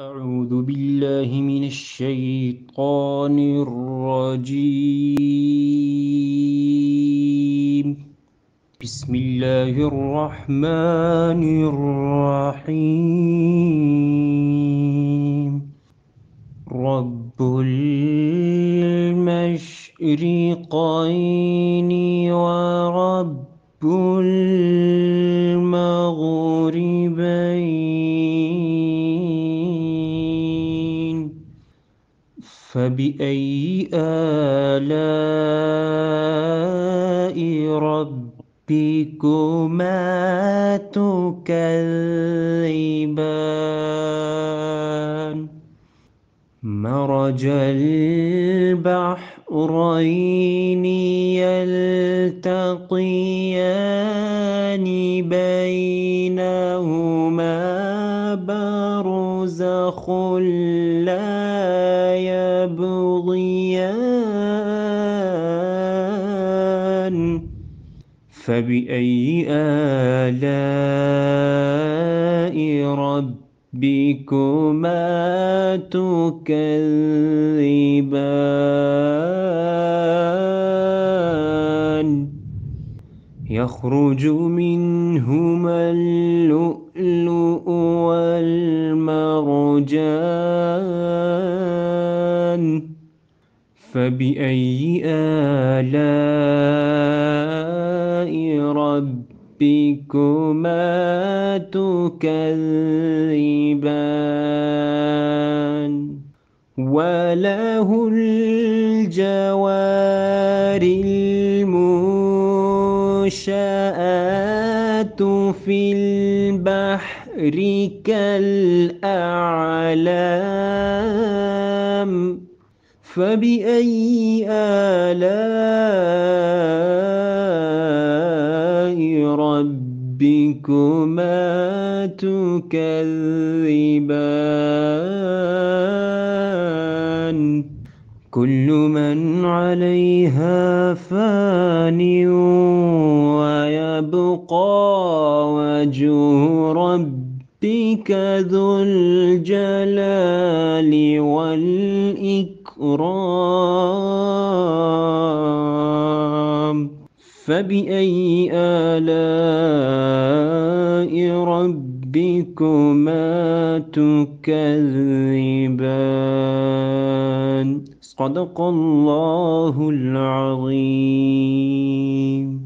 أعوذ بالله من الشيطان الرجيم بسم الله الرحمن الرحيم رب المشرقين ورب المغربين فبأي آلاء ربكما تكذبان مرج البحرين يلتقيان بين أخ لا يبغيان فبأي آلاء ربكما تكذبان يخرج منهما اللؤلؤ وال زوجان فبأي آلاء ربكما تكذبان وله الجوار المنشآت في البحر بِسِحْرِكَ الْأَعْلَامِ فَبِأَيِّ آلَاءِ رَبِّكُمَا تُكَذِّبَانِ كُلُّ مَنْ عَلَيْهَا فَانٍ وَيَبْقَى وَجْهُ رَبِّهِ ربك ذو الجلال والإكرام فبأي آلاء ربكما تكذبان صدق الله العظيم